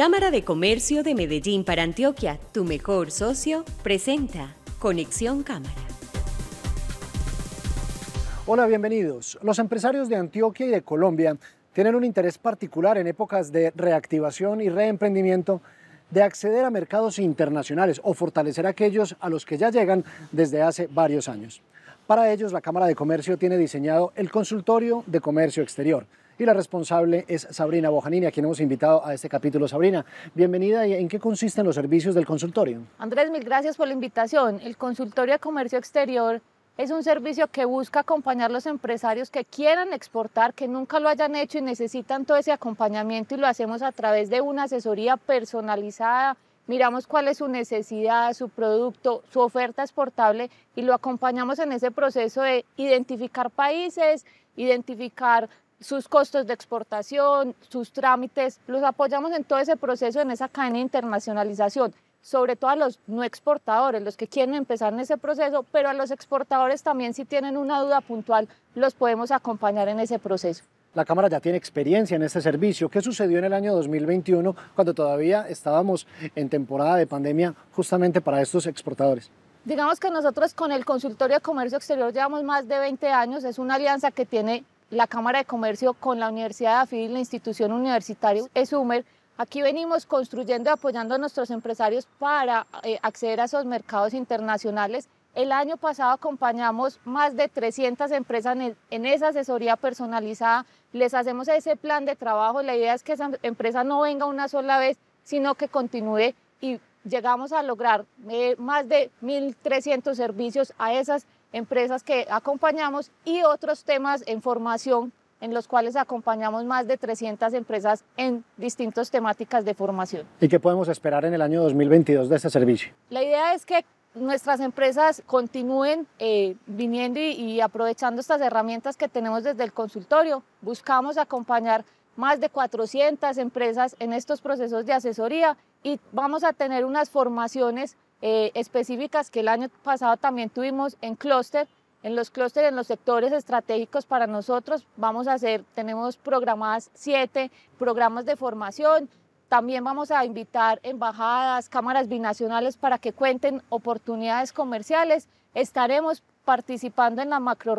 Cámara de Comercio de Medellín para Antioquia, tu mejor socio, presenta Conexión Cámara. Hola, bienvenidos. Los empresarios de Antioquia y de Colombia tienen un interés particular en épocas de reactivación y reemprendimiento de acceder a mercados internacionales o fortalecer aquellos a los que ya llegan desde hace varios años. Para ellos, la Cámara de Comercio tiene diseñado el Consultorio de Comercio Exterior, y la responsable es Sabrina Bojanini, a quien hemos invitado a este capítulo. Sabrina, bienvenida. ¿Y ¿En qué consisten los servicios del consultorio? Andrés, mil gracias por la invitación. El consultorio de comercio exterior es un servicio que busca acompañar a los empresarios que quieran exportar, que nunca lo hayan hecho y necesitan todo ese acompañamiento y lo hacemos a través de una asesoría personalizada. Miramos cuál es su necesidad, su producto, su oferta exportable y lo acompañamos en ese proceso de identificar países, identificar sus costos de exportación, sus trámites, los apoyamos en todo ese proceso, en esa cadena de internacionalización, sobre todo a los no exportadores, los que quieren empezar en ese proceso, pero a los exportadores también si tienen una duda puntual, los podemos acompañar en ese proceso. La Cámara ya tiene experiencia en este servicio. ¿Qué sucedió en el año 2021 cuando todavía estábamos en temporada de pandemia justamente para estos exportadores? Digamos que nosotros con el Consultorio de Comercio Exterior llevamos más de 20 años. Es una alianza que tiene la Cámara de Comercio, con la Universidad de y la institución universitaria ESUMER. Aquí venimos construyendo y apoyando a nuestros empresarios para eh, acceder a esos mercados internacionales. El año pasado acompañamos más de 300 empresas en, en esa asesoría personalizada. Les hacemos ese plan de trabajo. La idea es que esa empresa no venga una sola vez, sino que continúe y llegamos a lograr eh, más de 1.300 servicios a esas empresas que acompañamos y otros temas en formación en los cuales acompañamos más de 300 empresas en distintas temáticas de formación. ¿Y qué podemos esperar en el año 2022 de este servicio? La idea es que nuestras empresas continúen eh, viniendo y, y aprovechando estas herramientas que tenemos desde el consultorio. Buscamos acompañar más de 400 empresas en estos procesos de asesoría y vamos a tener unas formaciones eh, específicas que el año pasado también tuvimos en clúster. En los clústeres, en los sectores estratégicos para nosotros, vamos a hacer, tenemos programadas siete programas de formación. También vamos a invitar embajadas, cámaras binacionales para que cuenten oportunidades comerciales. Estaremos participando en la macro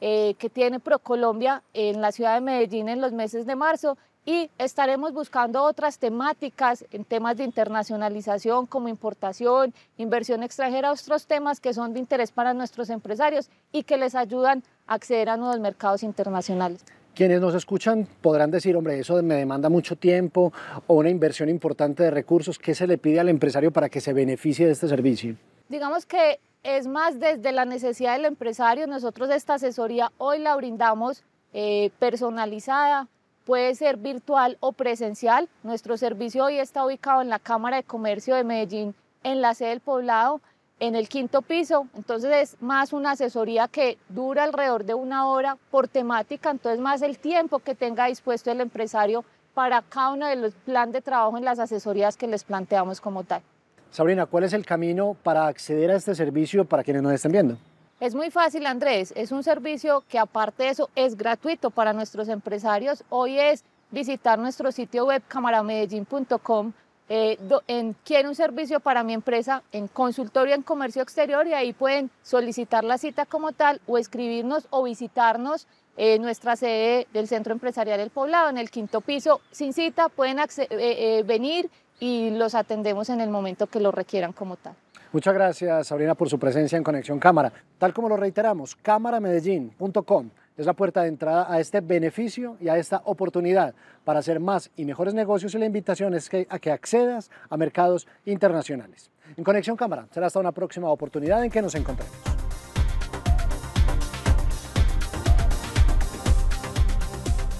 eh, que tiene ProColombia en la ciudad de Medellín en los meses de marzo y estaremos buscando otras temáticas en temas de internacionalización como importación, inversión extranjera, otros temas que son de interés para nuestros empresarios y que les ayudan a acceder a nuevos mercados internacionales. Quienes nos escuchan podrán decir, hombre, eso me demanda mucho tiempo o una inversión importante de recursos. ¿Qué se le pide al empresario para que se beneficie de este servicio? Digamos que es más desde la necesidad del empresario. Nosotros esta asesoría hoy la brindamos eh, personalizada, puede ser virtual o presencial. Nuestro servicio hoy está ubicado en la Cámara de Comercio de Medellín, en la sede del poblado, en el quinto piso. Entonces es más una asesoría que dura alrededor de una hora por temática, entonces más el tiempo que tenga dispuesto el empresario para cada uno de los planes de trabajo en las asesorías que les planteamos como tal. Sabrina, ¿cuál es el camino para acceder a este servicio para quienes nos estén viendo? Es muy fácil, Andrés. Es un servicio que aparte de eso es gratuito para nuestros empresarios. Hoy es visitar nuestro sitio web camaramedellín.com. Eh, en, quiero un servicio para mi empresa en consultorio en comercio exterior y ahí pueden solicitar la cita como tal o escribirnos o visitarnos en eh, nuestra sede del Centro Empresarial El Poblado en el quinto piso. Sin cita pueden eh, venir y los atendemos en el momento que lo requieran como tal. Muchas gracias, Sabrina, por su presencia en Conexión Cámara. Tal como lo reiteramos, cámaramedellín.com es la puerta de entrada a este beneficio y a esta oportunidad para hacer más y mejores negocios y la invitación es que, a que accedas a mercados internacionales. En Conexión Cámara, será hasta una próxima oportunidad en que nos encontremos.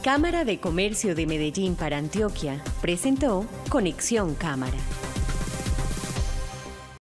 Cámara de Comercio de Medellín para Antioquia presentó Conexión Cámara.